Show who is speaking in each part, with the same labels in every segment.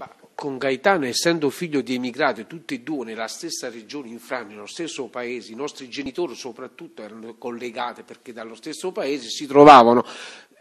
Speaker 1: Ma con Gaetano, essendo figlio di emigrati, tutti e due nella stessa regione, in Francia, nello stesso paese, i nostri genitori soprattutto erano collegati perché dallo stesso paese si trovavano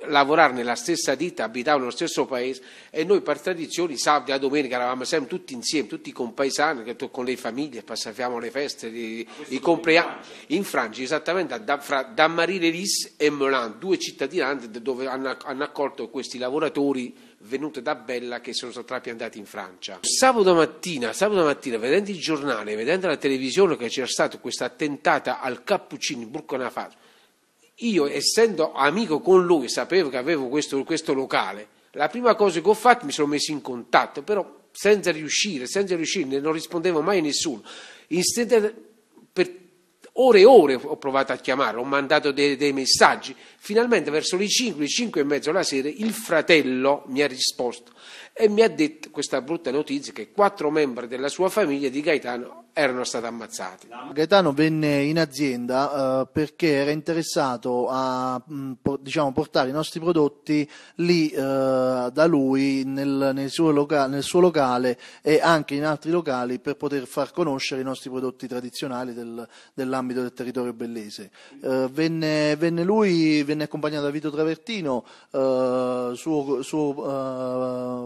Speaker 1: lavorare nella stessa ditta, abitavano nello stesso paese e noi per tradizione sabato e domenica eravamo sempre tutti insieme, tutti compaesani, con le famiglie, passavamo le feste, i, i compleanni in Francia, esattamente da, fra Dammarie-Lis e Melun, due cittadinanze dove hanno, hanno accolto questi lavoratori venuti da Bella che sono stati trapiantati in Francia. Sabato mattina, sabato mattina, vedendo il giornale, vedendo la televisione che c'era stata questa attentata al Cappuccino in Burkina Faso, io essendo amico con lui, sapevo che avevo questo, questo locale, la prima cosa che ho fatto mi sono messo in contatto, però senza riuscire, senza riuscire, non rispondevo mai a nessuno. Stente, per ore e ore ho provato a chiamare, ho mandato dei, dei messaggi, finalmente verso le 5, le 5 e mezzo la sera il fratello mi ha risposto e mi ha detto questa brutta notizia che quattro membri della sua famiglia di Gaetano erano stati ammazzati.
Speaker 2: Gaetano venne in azienda eh, perché era interessato a mh, mm, por, diciamo, portare i nostri prodotti lì eh, da lui nel, nel, suo loca- nel, suo locale e anche in altri locali per poter far conoscere i nostri prodotti tradizionali del, dell'ambito del territorio bellese. Eh, venne, venne, lui, venne accompagnato da Vito Travertino, eh, suo, suo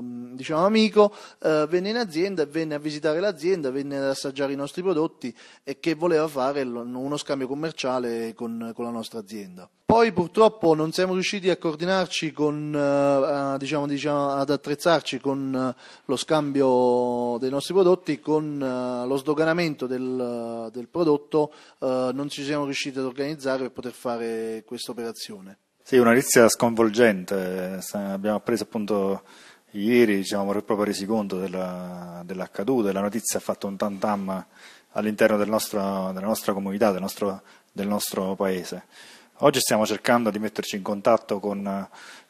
Speaker 2: eh, Mm, diciamo, amico eh, venne in azienda, venne a visitare l'azienda, venne ad assaggiare i nostri prodotti e che voleva fare uno scambio commerciale con, con la nostra azienda. Poi purtroppo non siamo riusciti a coordinarci con, eh, diciamo, diciamo, ad attrezzarci con eh, lo scambio dei nostri prodotti, con eh, lo sdoganamento del, del prodotto, eh, non ci siamo riusciti ad organizzare per poter fare questa operazione.
Speaker 3: Sì, una notizia sconvolgente, eh, abbiamo appreso appunto ieri ci siamo proprio resi conto della, dell'accaduto e la notizia ha fatto un tantam all'interno del nostro, della nostra comunità, del nostro, del nostro, paese. Oggi stiamo cercando di metterci in contatto con,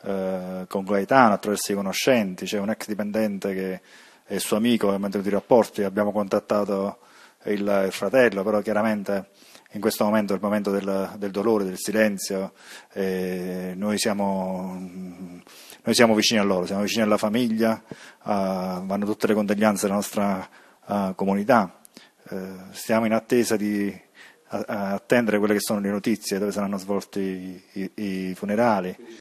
Speaker 3: eh, con Gaetano attraverso i conoscenti, c'è un ex dipendente che è suo amico, che ha mantenuto i rapporti, abbiamo contattato il, il fratello, però chiaramente in questo momento è il momento del, del dolore, del silenzio, noi siamo, noi, siamo, vicini a loro, siamo vicini alla famiglia, a, vanno tutte le condoglianze della nostra a, comunità, eh, stiamo in attesa di a, attendere quelle che sono le notizie, dove saranno svolti i, i funerali.